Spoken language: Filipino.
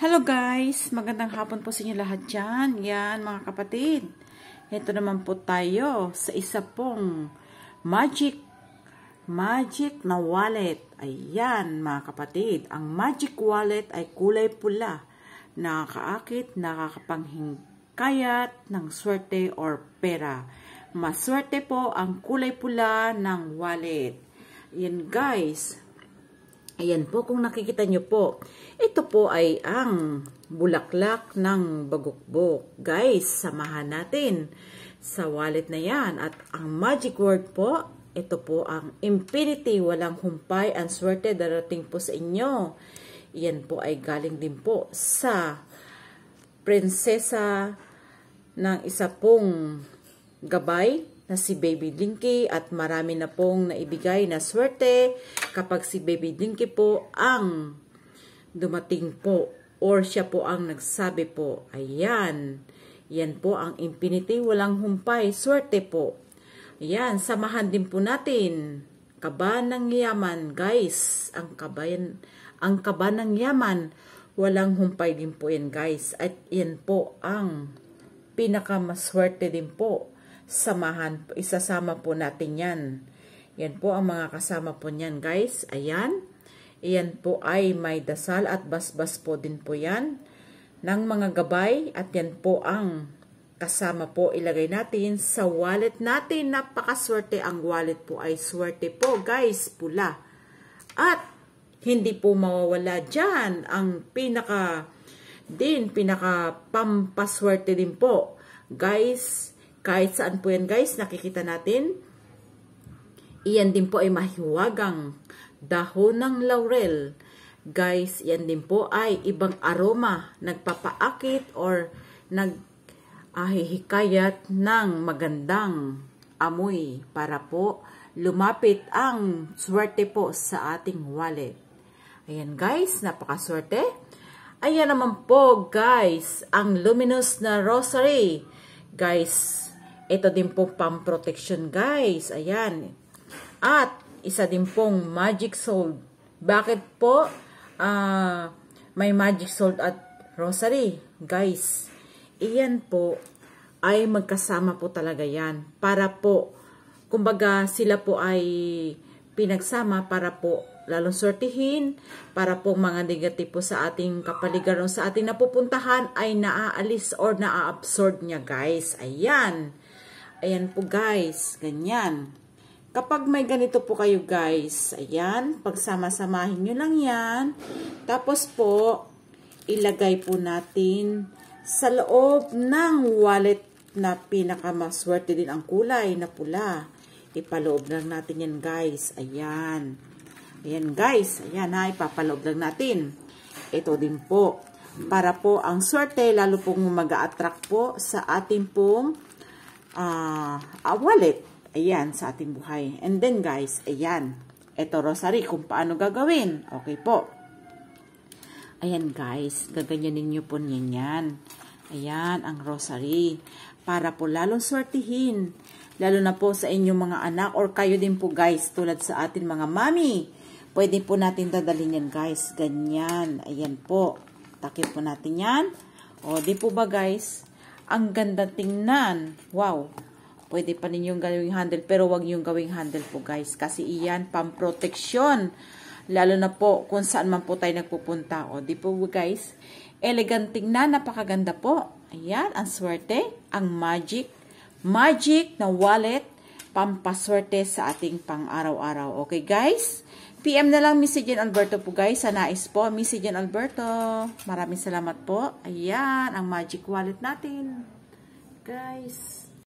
Hello guys! Magandang hapon po sa inyo lahat dyan. Yan mga kapatid. Ito naman po tayo sa isa pong magic, magic na wallet. Ayan mga kapatid. Ang magic wallet ay kulay pula. Nakakaakit, nakakapanghingkayat ng swerte or pera. Maswerte po ang kulay pula ng wallet. Yan guys, Ayan po, kung nakikita nyo po, ito po ay ang bulaklak ng bagukbok. Guys, samahan natin sa wallet na yan. At ang magic word po, ito po ang infinity, walang humpay, ang swerte darating po sa inyo. Iyan po ay galing din po sa prinsesa ng isa pong gabay na si Baby Dinky at marami na pong naibigay na swerte kapag si Baby Dinky po ang dumating po or siya po ang nagsabi po. Ayan. Yan po ang infinity, walang humpay, swerte po. Ayan, samahan din po natin. Kaba ng yaman, guys. Ang kabayan, ang kaba ng yaman, walang humpay din po yan, guys. At yan po ang pinakamaswerte din po samahan, isasama po natin yan. Yan po ang mga kasama po niyan guys. Ayan. Iyan po ay may dasal at basbas po din po yan ng mga gabay at yan po ang kasama po ilagay natin sa wallet natin. Napakaswerte ang wallet po ay swerte po guys, pula. At hindi po mawawala dyan ang pinaka din, pinaka pampaswerte din po. Guys, kahit saan po yan guys, nakikita natin. Iyan din po ay mahiwagang dahon ng laurel. Guys, iyan din po ay ibang aroma, nagpapaakit or naghihikayat ng magandang amoy para po lumapit ang swerte po sa ating wallet. Ayan guys, napakaswerte. Ayan naman po guys, ang luminous na rosary. Guys, ito din po pang-protection guys. Ayan. At isa din pong magic salt. Bakit po uh, may magic salt at rosary? Guys, iyan po ay magkasama po talaga yan. Para po, kumbaga sila po ay pinagsama para po lalong sortihin, para po mga negative po sa ating kapaligiran sa ating napupuntahan ay naaalis or naaabsorb niya guys. Ayan. Ayan po guys, ganyan. Kapag may ganito po kayo guys, ayan, pagsama-samahin nyo lang yan. Tapos po, ilagay po natin sa loob ng wallet na pinakamaswerte din ang kulay na pula. Ipaloob lang natin yan guys, ayan. Ayan guys, ayan ha, ipapaloob lang natin. Ito din po, para po ang swerte lalo pong mag-attract po sa ating pong uh, ah, a ah, wallet. Ayan, sa ating buhay. And then guys, ayan. Ito rosary, kung paano gagawin. Okay po. Ayan guys, gaganyanin nyo po niyan Ayan, ang rosary. Para po lalong swertihin. Lalo na po sa inyong mga anak or kayo din po guys, tulad sa atin mga mami. Pwede po natin dadalhin yan guys. Ganyan. Ayan po. Takip po natin yan. O, di po ba guys? Ang ganda tingnan. Wow! Pwede pa ninyong gawing handle pero wag yung gawing handle po guys kasi iyan pamproteksyon. Lalo na po kung saan man po tayo nagpupunta. O, di po guys, elegant tingnan, napakaganda po. Ayan, ang swerte, ang magic, magic na wallet, pampaswerte sa ating pang-araw-araw. Okay guys? PM na lang Miss Jen Alberto po guys. Sa nais po, Miss Jen Alberto. Maraming salamat po. Ayan, ang magic wallet natin. Guys.